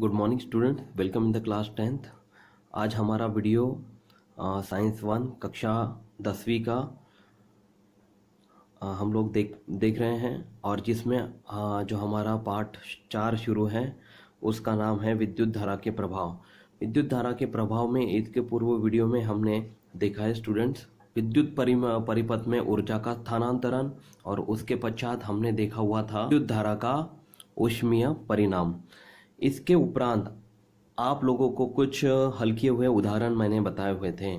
good morning student welcome in the class tenth आज हमारा video science one कक्षा दसवीं का आ, हम लोग देख देख रहे हैं और जिसमें आ, जो हमारा पार्ट चार शुरू है उसका नाम है विद्युत धारा के प्रभाव विद्युत धारा के प्रभाव में इसके पूर्व वीडियो में हमने देखा है स्टूडेंट्स विद्युत परिपथ में ऊर्जा का स्थानांतरण और उसके पश्चात हमने देखा हुआ था विद्युत धारा का उष्मीय परिणाम इसके उपरांत आप लोगों को कुछ हल्के हुए उदाहरण मैंने बताए हुए थे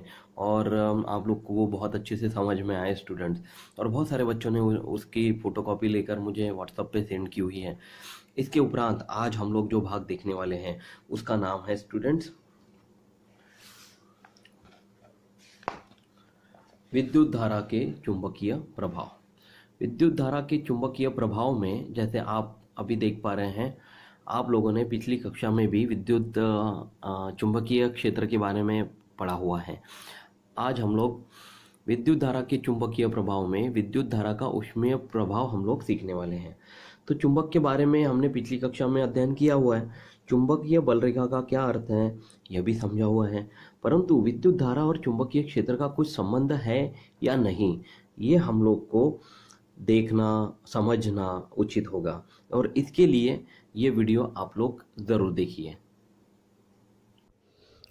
और आप लोग को वो बहुत अच्छे से समझ में आए स्टूडेंट्स और बहुत सारे बच्चों ने उसकी फ़ोटोकॉपी लेकर मुझे व्हाट्सअप पे सेंड की हुई है इसके उपरांत आज हम लोग जो भाग देखने वाले हैं उसका नाम है स्टूडेंट्स विद्युत धारा के चुंबकीय प्रभाव विद्युत धारा के चुंबकीय प्रभाव में जैसे आप अभी देख पा रहे हैं आप लोगों ने पिछली कक्षा में भी विद्युत चुंबकीय क्षेत्र के बारे में पढ़ा हुआ है आज हम लोग विद्युत धारा के चुंबकीय प्रभाव में विद्युत धारा का उष्मीय प्रभाव हम लोग सीखने वाले हैं तो चुंबक के बारे में हमने पिछली कक्षा में अध्ययन किया हुआ है चुंबकीय बल रेखा का क्या अर्थ है यह भी समझा हुआ है परंतु विद्युत धारा और चुंबकीय क्षेत्र का कुछ संबंध है या नहीं ये हम लोग को देखना समझना उचित होगा और इसके लिए ये वीडियो आप लोग ज़रूर देखिए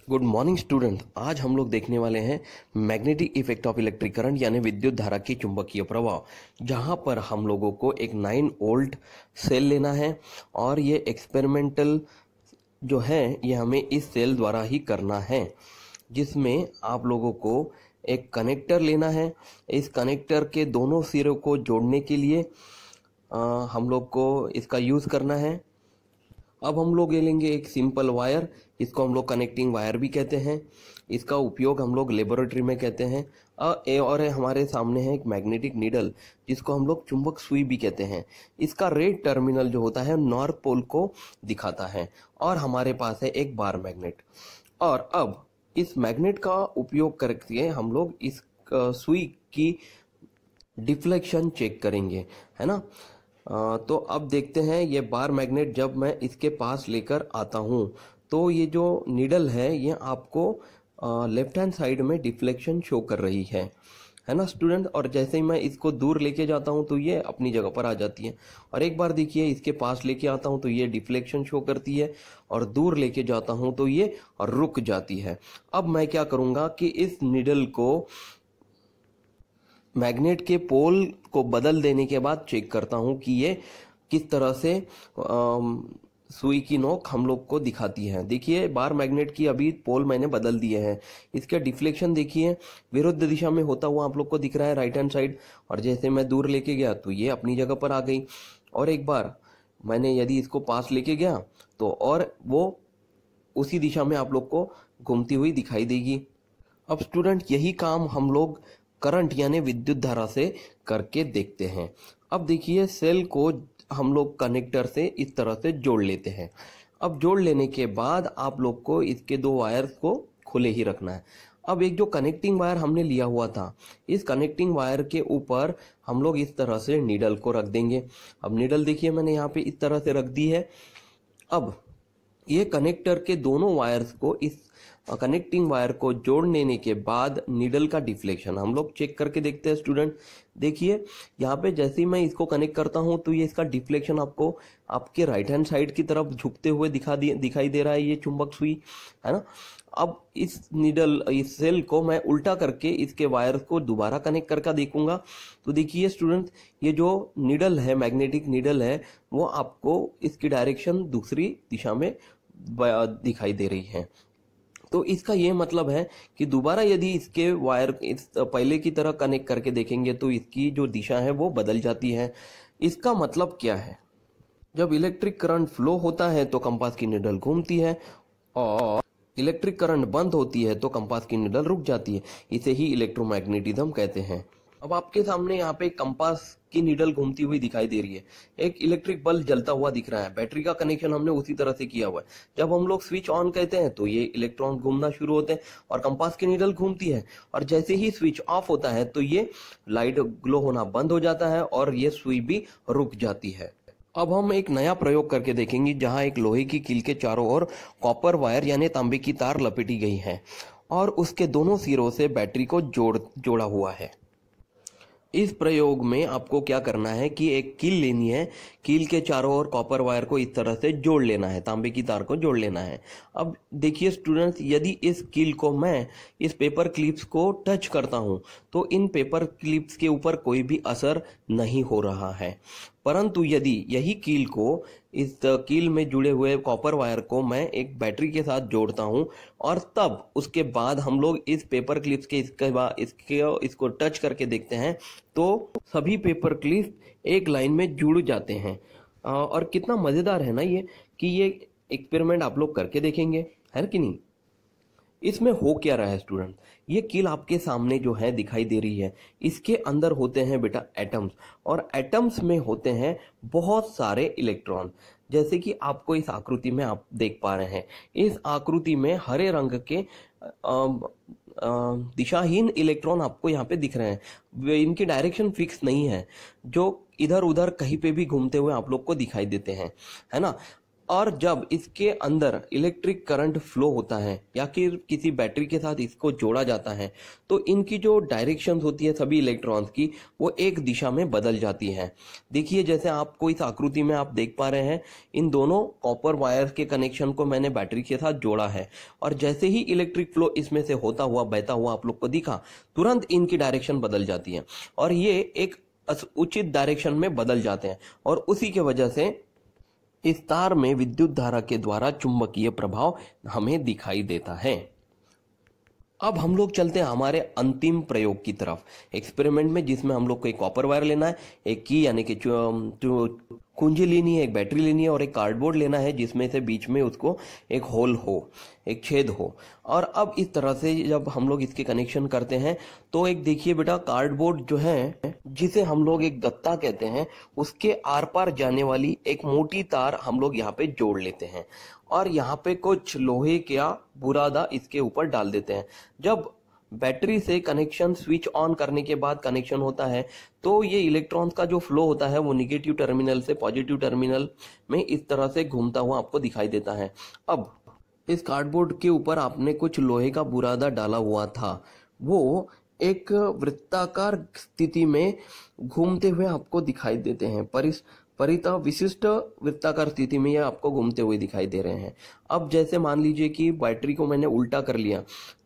गुड मॉर्निंग स्टूडेंट आज हम लोग देखने वाले हैं magnetic effect of electric current यानी विद्युत धारा की चुंबकीय प्रभाव जहां पर हम लोगों को एक नाइन ओल्ट सेल लेना है और ये एक्सपेरिमेंटल जो है ये हमें इस सेल द्वारा ही करना है जिसमें आप लोगों को एक कनेक्टर लेना है इस कनेक्टर के दोनों सिरों को जोड़ने के लिए आ, हम लोग को इसका यूज़ करना है अब हम लोग ले लेंगे एक सिंपल वायर इसको हम लोग कनेक्टिंग वायर भी कहते हैं इसका उपयोग हम लोग लेबोरेटरी में कहते हैं और हमारे सामने है एक मैग्नेटिक नीडल जिसको हम लोग चुंबक सुई भी कहते हैं इसका रेड टर्मिनल जो होता है नॉर्थ पोल को दिखाता है और हमारे पास है एक बार मैग्नेट और अब इस मैग्नेट का उपयोग करके हम लोग इस सुई की डिफ्लेक्शन चेक करेंगे है ना तो अब देखते हैं ये बार मैग्नेट जब मैं इसके पास लेकर आता हूँ तो ये जो निडल है ये आपको लेफ्ट हैंड साइड में डिफ्लेक्शन शो कर रही है है ना स्टूडेंट और जैसे ही मैं इसको दूर लेके जाता हूँ तो ये अपनी जगह पर आ जाती है और एक बार देखिए इसके पास लेके आता हूँ तो ये डिफ्लेक्शन शो करती है और दूर लेके जाता हूँ तो ये रुक जाती है अब मैं क्या करूँगा कि इस निडल को मैग्नेट के पोल को बदल देने के बाद चेक करता हूँ कि ये किस तरह से सुई की नोक हम लोग को दिखाती है देखिए बार मैग्नेट की अभी पोल मैंने बदल दिए हैं इसका डिफ्लेक्शन देखिए विरुद्ध दिशा में होता हुआ आप लोग को दिख रहा है राइट हैंड साइड और जैसे मैं दूर लेके गया तो ये अपनी जगह पर आ गई और एक बार मैंने यदि इसको पास लेके गया तो और वो उसी दिशा में आप लोग को घूमती हुई दिखाई देगी अब स्टूडेंट यही काम हम लोग करंट यानी विद्युत धारा से करके देखते हैं अब देखिए सेल को हम लोग कनेक्टर से इस तरह से जोड़ लेते हैं अब जोड़ लेने के बाद आप लोग को इसके दो वायर को खुले ही रखना है अब एक जो कनेक्टिंग वायर हमने लिया हुआ था इस कनेक्टिंग वायर के ऊपर हम लोग इस तरह से नीडल को रख देंगे अब नीडल देखिए मैंने यहाँ पे इस तरह से रख दी है अब ये कनेक्टर के दोनों वायर्स को इस कनेक्टिंग वायर को जोड़ लेने के बाद नीडल का डिफ्लेक्शन हम लोग चेक करके देखते हैं स्टूडेंट देखिए यहाँ पे जैसे ही मैं इसको कनेक्ट करता हूँ तो ये इसका डिफ्लेक्शन आपको आपके राइट हैंड साइड की तरफ झुकते हुए दिखा दिखाई दे रहा है ये चुंबक सुई है ना अब इस नीडल इस सेल को मैं उल्टा करके इसके वायर को दोबारा कनेक्ट करके देखूंगा तो देखिए स्टूडेंट ये जो नीडल है मैग्नेटिक नीडल है वो आपको इसकी डायरेक्शन दूसरी दिशा में दिखाई दे रही है तो इसका ये मतलब है कि दोबारा यदि इसके वायर इस पहले की तरह कनेक्ट करके देखेंगे तो इसकी जो दिशा है वो बदल जाती है इसका मतलब क्या है जब इलेक्ट्रिक करंट फ्लो होता है तो कंपास की निडल घूमती है और इलेक्ट्रिक करंट बंद होती है तो कंपास की निडल रुक जाती है इसे ही इलेक्ट्रोमैग्नेटिज्म कहते हैं अब आपके सामने यहाँ पे कंपास की नीडल घूमती हुई दिखाई दे रही है एक इलेक्ट्रिक बल्ब जलता हुआ दिख रहा है बैटरी का कनेक्शन हमने उसी तरह से किया हुआ है जब हम लोग स्विच ऑन कहते हैं तो ये इलेक्ट्रॉन घूमना शुरू होते हैं और कंपास की नीडल घूमती है और जैसे ही स्विच ऑफ होता है तो ये लाइट ग्लो होना बंद हो जाता है और ये सुई भी रुक जाती है अब हम एक नया प्रयोग करके देखेंगे जहां एक लोहे की कील के चारों ओर कॉपर वायर यानी तांबे की तार लपेटी गई है और उसके दोनों सिरों से बैटरी को जोड़ जोड़ा हुआ है इस प्रयोग में आपको क्या करना है कि एक कील लेनी है कील के चारों ओर कॉपर वायर को इस तरह से जोड़ लेना है तांबे की तार को जोड़ लेना है अब देखिए स्टूडेंट्स यदि इस कील को मैं इस पेपर क्लिप्स को टच करता हूँ तो इन पेपर क्लिप्स के ऊपर कोई भी असर नहीं हो रहा है परंतु यदि यही कील को इस कील में जुड़े हुए कॉपर वायर को मैं एक बैटरी के साथ जोड़ता हूँ और तब उसके बाद हम लोग इस पेपर क्लिप्स के इसके बाद इसके इसको टच करके देखते हैं तो सभी पेपर क्लिप एक लाइन में जुड़ जाते हैं और कितना मज़ेदार है ना ये कि ये एक्सपेरिमेंट आप लोग करके देखेंगे है कि नहीं इसमें हो क्या रहा है स्टूडेंट ये किल आपके सामने जो है दिखाई दे रही है इसके अंदर होते हैं बेटा एटम्स और एटम्स में होते हैं बहुत सारे इलेक्ट्रॉन जैसे कि आपको इस आकृति में आप देख पा रहे हैं इस आकृति में हरे रंग के दिशाहीन इलेक्ट्रॉन आपको यहाँ पे दिख रहे हैं इनकी डायरेक्शन फिक्स नहीं है जो इधर उधर कहीं पे भी घूमते हुए आप लोग को दिखाई देते हैं है ना और जब इसके अंदर इलेक्ट्रिक करंट फ्लो होता है या फिर किसी बैटरी के साथ इसको जोड़ा जाता है तो इनकी जो डायरेक्शन होती है सभी इलेक्ट्रॉन्स की वो एक दिशा में बदल जाती है देखिए जैसे आपको इस आकृति में आप देख पा रहे हैं इन दोनों कॉपर वायर्स के कनेक्शन को मैंने बैटरी के साथ जोड़ा है और जैसे ही इलेक्ट्रिक फ्लो इसमें से होता हुआ बहता हुआ आप लोग को दिखा तुरंत इनकी डायरेक्शन बदल जाती है और ये एक उचित डायरेक्शन में बदल जाते हैं और उसी के वजह से इस तार में विद्युत धारा के द्वारा चुंबकीय प्रभाव हमें दिखाई देता है अब हम लोग चलते हैं हमारे अंतिम प्रयोग की तरफ एक्सपेरिमेंट में जिसमें हम लोग को एक कॉपर वायर लेना है एक की यानी कि कुंजी लेनी है एक बैटरी लेनी है और एक कार्डबोर्ड लेना है जिसमें से बीच में उसको एक होल हो एक छेद हो और अब इस तरह से जब हम लोग इसके कनेक्शन करते हैं तो एक देखिए बेटा कार्डबोर्ड जो है जिसे हम लोग एक गत्ता कहते हैं उसके आर पार जाने वाली एक मोटी तार हम लोग यहाँ पे जोड़ लेते हैं और यहाँ पे कुछ लोहे का बुरादा इसके ऊपर डाल देते हैं जब बैटरी से कनेक्शन स्विच ऑन करने के बाद कनेक्शन होता है तो ये इलेक्ट्रॉन्स का जो फ्लो होता है वो निगेटिव टर्मिनल से पॉजिटिव टर्मिनल में इस तरह से घूमता हुआ आपको दिखाई देता है अब इस कार्डबोर्ड के ऊपर आपने कुछ लोहे का बुरादा डाला हुआ था वो एक वृत्ताकार स्थिति में घूमते हुए आपको दिखाई देते हैं पर इस परिता विशिष्ट वृत्ताकार स्थिति में यह आपको घूमते हुए दिखाई दे रहे हैं अब जैसे मान लीजिए कि बैटरी को मैंने उल्टा कर लिया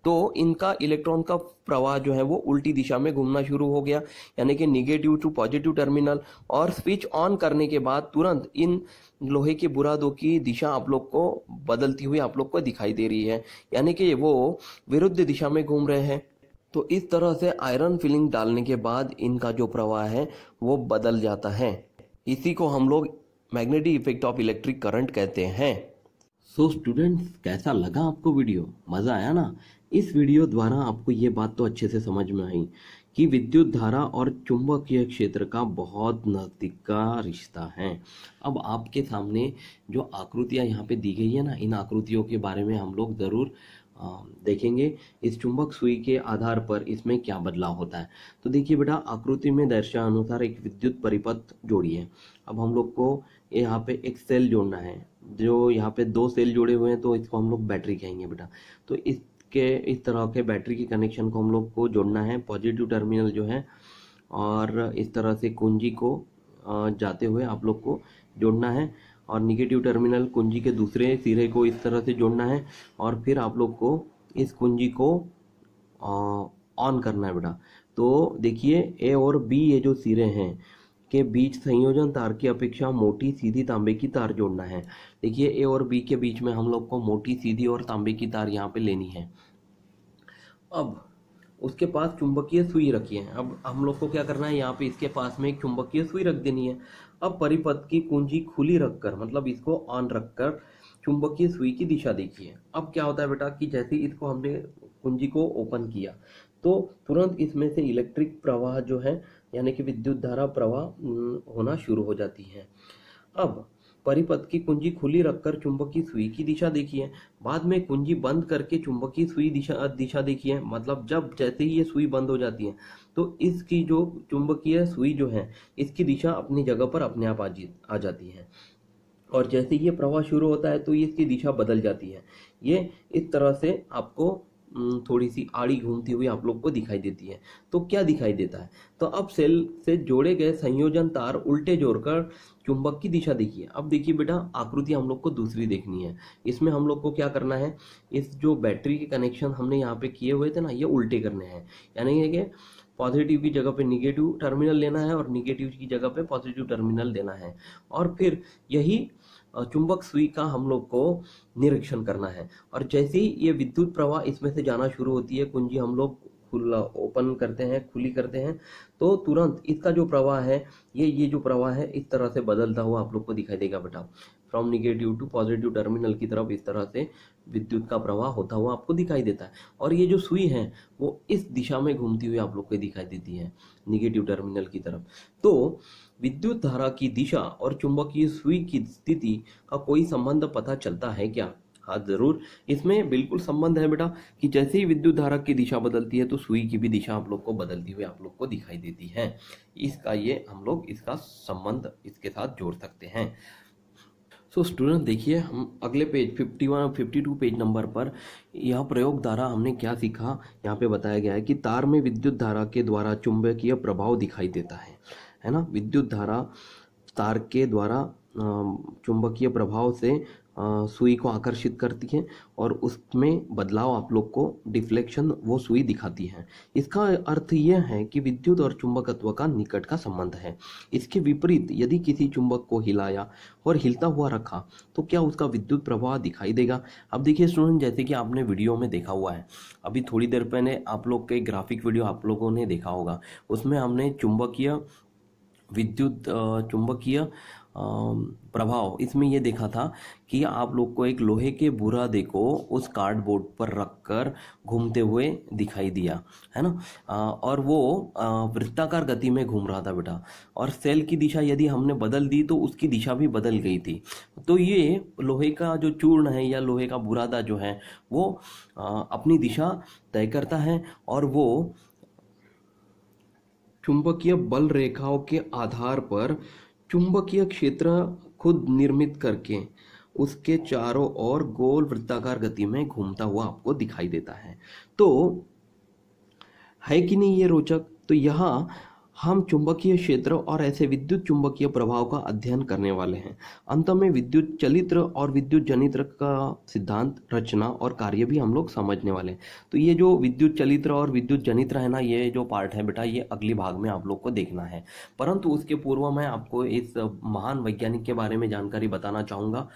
तो इनका इलेक्ट्रॉन का प्रवाह जो है वो उल्टी दिशा में घूमना शुरू हो गया यानी कि निगेटिव टू पॉजिटिव टर्मिनल और स्विच ऑन करने के बाद तुरंत इन लोहे के बुरादों की दिशा आप लोग को बदलती हुई आप लोग को दिखाई दे रही है यानी कि वो विरुद्ध दिशा में घूम रहे हैं तो इस तरह से आयरन फिलिंग डालने के बाद इनका जो प्रवाह है वो बदल जाता है इसी को हम लोग magnetic effect of electric current कहते हैं सो so स्टूडेंट्स कैसा लगा आपको वीडियो मज़ा आया ना इस वीडियो द्वारा आपको ये बात तो अच्छे से समझ में आई कि विद्युत धारा और चुंबकीय क्षेत्र का बहुत नज़दीक का रिश्ता है अब आपके सामने जो आकृतियां यहाँ पे दी गई है ना इन आकृतियों के बारे में हम लोग ज़रूर देखेंगे इस चुंबक सुई के आधार पर इसमें क्या बदलाव होता है तो देखिए बेटा आकृति में अनुसार एक विद्युत परिपथ जोड़िए अब हम लोग को यहाँ पे एक सेल जोड़ना है जो यहाँ पे दो सेल जोड़े हुए हैं तो इसको हम लोग बैटरी कहेंगे बेटा तो इसके इस तरह के बैटरी के कनेक्शन को हम लोग को जोड़ना है पॉजिटिव टर्मिनल जो है और इस तरह से कुंजी को जाते हुए आप लोग को जोड़ना है और निगेटिव टर्मिनल कुंजी के दूसरे सिरे को इस तरह से जोड़ना है और फिर आप लोग को इस कुंजी को ऑन करना है बेटा तो देखिए ए और बी ये जो सिरे हैं के बीच संयोजन तार की अपेक्षा मोटी सीधी तांबे की तार जोड़ना है देखिए ए और बी के बीच में हम लोग को मोटी सीधी और तांबे की तार यहाँ पे लेनी है अब उसके पास चुंबकीय सुई रखी है अब हम लोग को क्या करना है यहाँ पे इसके पास में एक चुंबकीय सुई रख देनी है अब परिपथ की कुंजी खुली रखकर मतलब इसको ऑन रखकर चुंबकीय सुई की दिशा देखिए अब क्या होता है बेटा कि जैसे इसको हमने कुंजी को ओपन किया तो तुरंत इसमें से इलेक्ट्रिक प्रवाह जो है यानी कि विद्युत धारा प्रवाह हम्म, होना शुरू हो जाती है अब परिपथ की कुंजी खुली रखकर चुंबकीय सुई की दिशा देखी है बाद में कुंजी बंद करके चुंबकीय सुई दिशा दिशा है मतलब जब जैसे ही ये सुई बंद हो जाती है तो इसकी जो चुंबकीय सुई जो है इसकी दिशा अपनी जगह पर अपने आप आ जाती है और जैसे ये प्रवाह शुरू होता है तो ये इसकी दिशा बदल जाती है ये इस तरह से आपको थोड़ी सी आड़ी घूमती हुई आप लोग को दिखाई देती है तो क्या दिखाई देता है तो अब सेल से जोड़े गए संयोजन तार उल्टे जोड़कर चुंबक की दिशा देखिए अब देखिए बेटा आकृति हम लोग को दूसरी देखनी है इसमें हम लोग को क्या करना है इस जो बैटरी के कनेक्शन हमने यहाँ पे किए हुए थे ना ये उल्टे करने हैं यानी है कि पॉजिटिव की जगह पे निगेटिव टर्मिनल लेना है और निगेटिव की जगह पे पॉजिटिव टर्मिनल देना है और फिर यही चुंबक सुई का हम लोग को निरीक्षण करना है और जैसे ही ये विद्युत प्रवाह इसमें से जाना शुरू होती है कुंजी हम लोग खुला ओपन करते हैं खुली करते हैं तो तुरंत इसका जो प्रवाह है ये ये जो प्रवाह है इस तरह से बदलता हुआ आप लोग को दिखाई देगा बेटा from negative to positive terminal की तरफ इस तरह से विद्युत का प्रवाह होता हुआ आपको दिखाई देता है और ये जो सुई है वो इस दिशा में घूमती हुई आप लोग को दिखाई देती है निगेटिव टर्मिनल की तरफ तो विद्युत धारा की दिशा और चुंबकीय सुई की स्थिति का कोई संबंध पता चलता है क्या हाँ जरूर इसमें बिल्कुल संबंध है बेटा कि जैसे ही विद्युत धारा की दिशा बदलती है तो सुई की भी दिशा आप लोग को बदलती हुई आप लोग को दिखाई देती है इसका ये हम लोग इसका संबंध इसके साथ जोड़ सकते हैं सो स्टूडेंट देखिए हम अगले page fifty one fifty two page number पर यह प्रयोग द्वारा हमने क्या सीखा यहाँ पे बताया गया है कि तार में विद्युत धारा के द्वारा चुंबकीय प्रभाव दिखाई देता है है ना विद्युत धारा तार के द्वारा चुंबकीय प्रभाव से सुई को आकर्षित करती है और उसमें बदलाव आप लोग को डिफ्लेक्शन वो सुई दिखाती है इसका अर्थ यह है कि विद्युत और चुंबकत्व का निकट का संबंध है इसके विपरीत यदि किसी चुंबक को हिलाया और हिलता हुआ रखा तो क्या उसका विद्युत प्रवाह दिखाई देगा अब देखिए स्टूडेंट जैसे कि आपने वीडियो में देखा हुआ है अभी थोड़ी देर पहले आप लोग के ग्राफिक वीडियो आप लोगों ने देखा होगा उसमें हमने चुंबकीय विद्युत चुंबकीय प्रभाव इसमें यह देखा था कि आप लोग को एक लोहे के बुरादे को उस कार्डबोर्ड पर रखकर घूमते हुए दिखाई दिया है ना और वो वृत्ताकार गति में घूम रहा था बेटा और सेल की दिशा यदि हमने बदल दी तो उसकी दिशा भी बदल गई थी तो ये लोहे का जो चूर्ण है या लोहे का बुरादा जो है वो अपनी दिशा तय करता है और वो चुंबकीय बल रेखाओं के आधार पर चुंबकीय क्षेत्र खुद निर्मित करके उसके चारों ओर गोल वृत्ताकार गति में घूमता हुआ आपको दिखाई देता है तो है कि नहीं ये रोचक तो यहाँ हम चुंबकीय क्षेत्र और ऐसे विद्युत चुंबकीय प्रभाव का अध्ययन करने वाले हैं अंत में विद्युत चलित्र और विद्युत जनित्र का सिद्धांत रचना और कार्य भी हम लोग समझने वाले हैं तो ये जो विद्युत चलित्र और विद्युत जनित्र है ना ये जो पार्ट है बेटा ये अगले भाग में आप लोग को देखना है परंतु उसके पूर्व मैं आपको इस महान वैज्ञानिक के बारे में जानकारी बताना चाहूँगा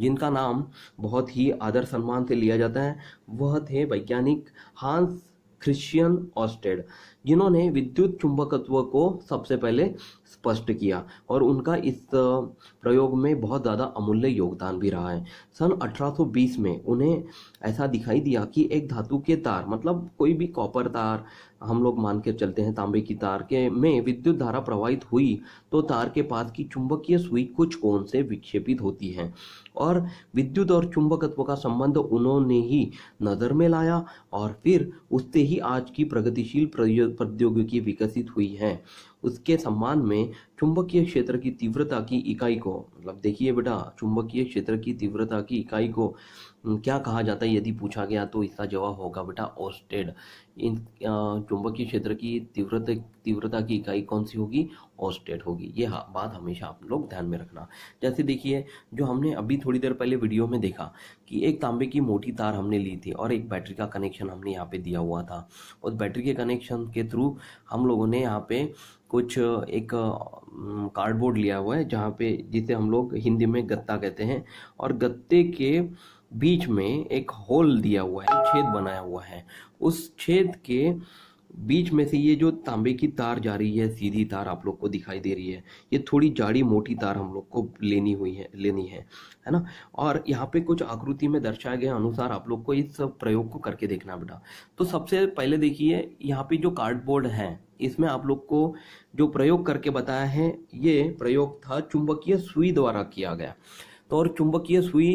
जिनका नाम बहुत ही आदर सम्मान से लिया जाता है वह थे वैज्ञानिक हांस क्रिश्चियन ऑस्टेड जिन्होंने विद्युत चुंबकत्व को सबसे पहले स्पष्ट किया और उनका इस प्रयोग में बहुत ज़्यादा अमूल्य योगदान भी रहा है सन 1820 में उन्हें ऐसा दिखाई दिया कि एक धातु के तार मतलब कोई भी कॉपर तार हम लोग मान के चलते हैं तांबे की तार के में विद्युत धारा प्रवाहित हुई तो तार के पास की चुंबकीय सुई कुछ कोण से विक्षेपित होती है और विद्युत और चुंबकत्व का संबंध उन्होंने ही नज़र में लाया और फिर उससे ही आज की प्रगतिशील प्रौद्योगिकी विकसित हुई है उसके सम्मान में चुंबकीय क्षेत्र की तीव्रता की इकाई को मतलब देखिए बेटा चुंबकीय क्षेत्र की तीव्रता की इकाई को क्या कहा जाता है यदि पूछा गया तो इसका जवाब होगा बेटा ओस्टेड इन चुंबकीय क्षेत्र की तीव्रता तीव्रता की इकाई कौन सी होगी ऑस्टेट होगी यह बात हमेशा आप लोग ध्यान में रखना जैसे देखिए जो हमने अभी थोड़ी देर पहले वीडियो में देखा कि एक तांबे की मोटी तार हमने ली थी और एक बैटरी का कनेक्शन हमने यहाँ पे दिया हुआ था और बैटरी के कनेक्शन के थ्रू हम लोगों ने यहाँ पे कुछ एक कार्डबोर्ड लिया हुआ है जहाँ पे जिसे हम लोग हिंदी में गत्ता कहते हैं और गत्ते के बीच में एक होल दिया हुआ है छेद बनाया हुआ है उस छेद के बीच में से ये जो तांबे की तार जा रही है सीधी तार आप लोग को दिखाई दे रही है ये थोड़ी जाड़ी मोटी तार हम लोग को लेनी हुई है लेनी है है ना और यहाँ पे कुछ आकृति में दर्शाया गया अनुसार आप लोग को इस प्रयोग को करके देखना बेटा तो सबसे पहले देखिए यहाँ पे जो कार्डबोर्ड है इसमें आप लोग को जो प्रयोग करके बताया है ये प्रयोग था चुंबकीय सुई द्वारा किया गया तो और चुंबकीय सुई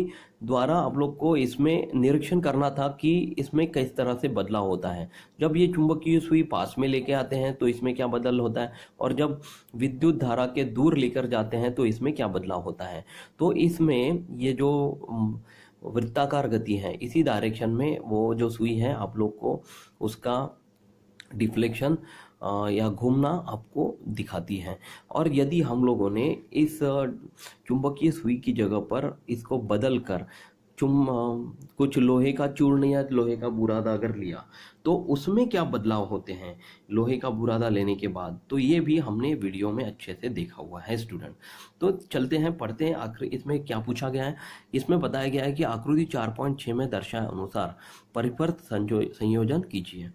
द्वारा आप लोग को इसमें निरीक्षण करना था कि इसमें किस तरह से बदलाव होता है जब ये चुंबकीय सुई पास में लेके आते हैं तो इसमें क्या बदल होता है और जब विद्युत धारा के दूर लेकर जाते हैं तो इसमें क्या बदलाव होता है तो इसमें ये जो वृत्ताकार गति है इसी डायरेक्शन में वो जो सुई है आप लोग को उसका डिफ्लेक्शन या घूमना आपको दिखाती हैं और यदि हम लोगों ने इस चुंबकीय सुई की जगह पर इसको बदल कर चुम कुछ लोहे का चूर्ण या लोहे का बुरादा अगर लिया तो उसमें क्या बदलाव होते हैं लोहे का बुरादा लेने के बाद तो ये भी हमने वीडियो में अच्छे से देखा हुआ है स्टूडेंट तो चलते हैं पढ़ते हैं आखिर इसमें क्या पूछा गया है इसमें बताया गया है कि आकृति 4.6 में दर्शाए अनुसार परिपर्थ संयोजन कीजिए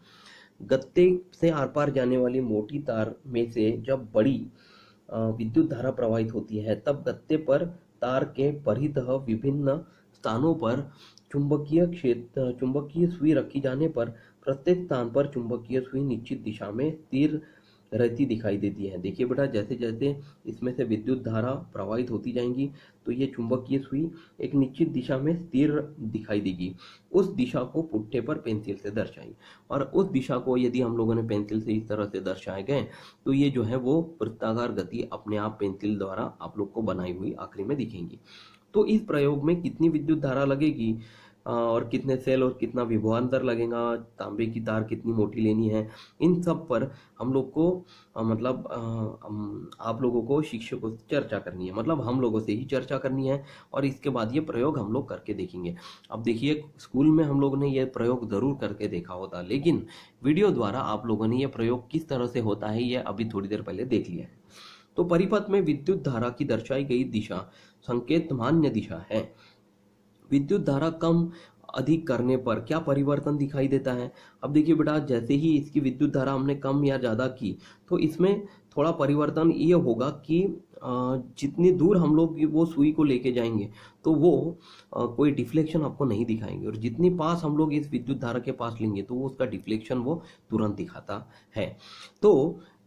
गत्ते से आर पार जाने वाली मोटी तार में से जब बड़ी विद्युत धारा प्रवाहित होती है तब गत्ते पर तार के परितः विभिन्न स्थानों पर चुंबकीय क्षेत्र चुंबकीय सुई रखी जाने पर प्रत्येक स्थान पर चुंबकीय सुई निश्चित दिशा में स्थिर रहती दिखाई देती है देखिए बेटा जैसे जैसे इसमें से विद्युत धारा प्रवाहित होती जाएंगी तो ये चुंबकीय सुई एक निश्चित दिशा में स्थिर दिखाई देगी उस दिशा को पुट्ठे पर पेंसिल से दर्शाई और उस दिशा को यदि हम लोगों ने पेंसिल से इस तरह से दर्शाए गए तो ये जो है वो वृत्ताकार गति अपने आप पेंसिल द्वारा आप लोग को बनाई हुई आखिरी में दिखेंगी तो इस प्रयोग में कितनी विद्युत धारा लगेगी और कितने सेल और कितना विभो लगेगा तांबे की तार कितनी मोटी लेनी है इन सब पर हम लोग को मतलब आप लोगों को शिक्षकों से चर्चा करनी है मतलब हम लोगों से ही चर्चा करनी है और इसके बाद ये प्रयोग हम लोग करके देखेंगे अब देखिए स्कूल में हम लोग ने यह प्रयोग ज़रूर करके देखा होता लेकिन वीडियो द्वारा आप लोगों ने यह प्रयोग किस तरह से होता है यह अभी थोड़ी देर पहले देख लिया है तो परिपथ में विद्युत धारा की दर्शाई गई दिशा संकेत मान्य दिशा है विद्युत धारा कम अधिक करने पर क्या परिवर्तन दिखाई देता है अब देखिए बेटा जैसे ही इसकी विद्युत धारा हमने कम या ज़्यादा की तो इसमें थोड़ा परिवर्तन ये होगा कि जितनी दूर हम लोग वो सुई को लेके जाएंगे तो वो कोई डिफ्लेक्शन आपको नहीं दिखाएंगे और जितनी पास हम लोग इस विद्युत धारा के पास लेंगे तो वो उसका डिफ्लेक्शन वो तुरंत दिखाता है तो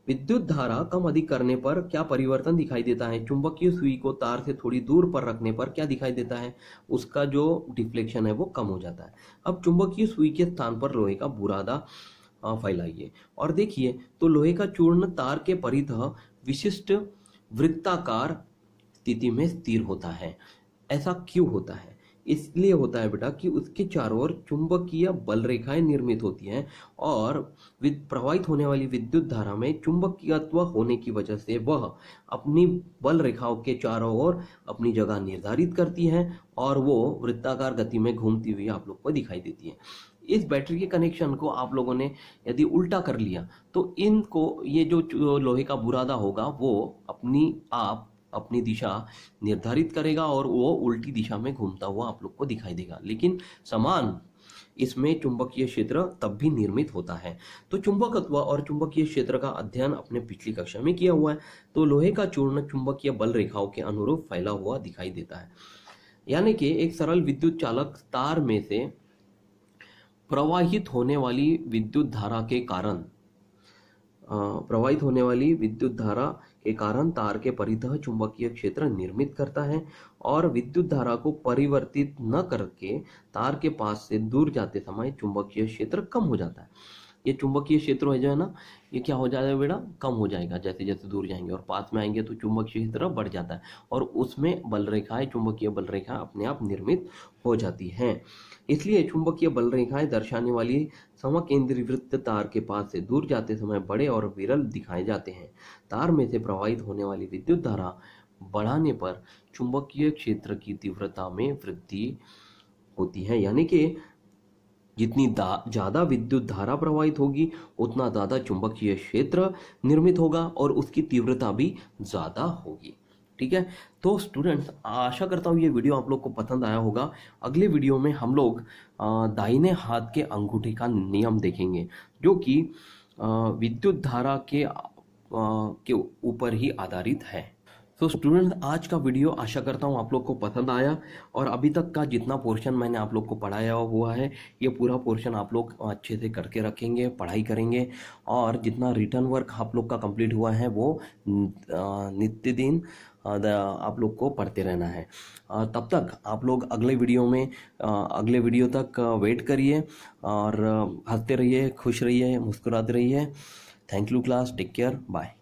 विद्युत धारा कम अधिक करने पर क्या परिवर्तन दिखाई देता है चुंबकीय सुई को तार से थोड़ी दूर पर रखने पर क्या दिखाई देता है उसका जो डिफ्लेक्शन है वो कम हो जाता है अब चुंबकीय सुई के स्थान पर लोहे का बुरादा फैलाइए और देखिए तो लोहे का चूर्ण तार के परिध विशिष्ट वृत्ताकार स्थिति में स्थिर होता है ऐसा क्यों होता है इसलिए होता है बेटा कि उसके चारों ओर चुंबकीय बल रेखाएं निर्मित होती हैं और प्रवाहित होने वाली विद्युत धारा में चुंबकीयत्व होने की वजह से वह अपनी बल रेखाओं के चारों ओर अपनी जगह निर्धारित करती हैं और वो वृत्ताकार गति में घूमती हुई आप लोग को दिखाई देती है इस बैटरी के कनेक्शन को आप लोगों ने यदि उल्टा कर लिया तो इनको ये जो लोहे का बुरादा होगा वो अपनी आप अपनी दिशा निर्धारित करेगा और वो उल्टी दिशा में घूमता हुआ आप लोग को दिखाई देगा लेकिन समान इसमें चुंबकीय क्षेत्र तब भी निर्मित होता है तो चुंबकत्व और चुंबकीय क्षेत्र का अध्ययन अपने पिछली कक्षा में किया हुआ है तो लोहे का चूर्ण चुंबकीय बल रेखाओं के अनुरूप फैला हुआ दिखाई देता है यानी कि एक सरल विद्युत चालक तार में से प्रवाहित होने वाली विद्युत धारा के कारण प्रवाहित होने वाली विद्युत धारा कारण तार के परिधह चुंबकीय क्षेत्र निर्मित करता है और विद्युत धारा को परिवर्तित न करके तार के पास से दूर जाते समय चुंबकीय क्षेत्र कम हो जाता है ये चुंबकीय क्षेत्र है जो है ना ये क्या हो जाएगा बेटा कम हो जाएगा जैसे जैसे दूर जाएंगे और पास में आएंगे तो चुंबकीय क्षेत्र बढ़ जाता है और उसमें बल रेखाएं चुंबकीय बल रेखा अपने आप निर्मित हो जाती हैं इसलिए चुंबकीय बल रेखाएं दर्शाने वाली समकेंद्रीय वृत्त तार के पास से दूर जाते समय बड़े और विरल दिखाए जाते हैं तार में से प्रवाहित होने वाली विद्युत धारा बढ़ाने पर चुंबकीय क्षेत्र की तीव्रता में वृद्धि होती है यानी कि जितनी ज़्यादा विद्युत धारा प्रवाहित होगी उतना ज़्यादा चुंबकीय क्षेत्र निर्मित होगा और उसकी तीव्रता भी ज़्यादा होगी ठीक है तो स्टूडेंट्स आशा करता हूँ ये वीडियो आप लोग को पसंद आया होगा अगले वीडियो में हम लोग दाहिने हाथ के अंगूठे का नियम देखेंगे जो कि विद्युत धारा के आ, के ऊपर ही आधारित है सो so, स्टूडेंट आज का वीडियो आशा करता हूँ आप लोग को पसंद आया और अभी तक का जितना पोर्शन मैंने आप लोग को पढ़ाया हुआ है ये पूरा पोर्शन आप लोग अच्छे से करके रखेंगे पढ़ाई करेंगे और जितना रिटर्न वर्क आप लोग का कंप्लीट हुआ है वो नित्य दिन आप लोग को पढ़ते रहना है तब तक आप लोग अगले वीडियो में अगले वीडियो तक वेट करिए और हंसते रहिए खुश रहिए मुस्कुराते रहिए thank you class take care bye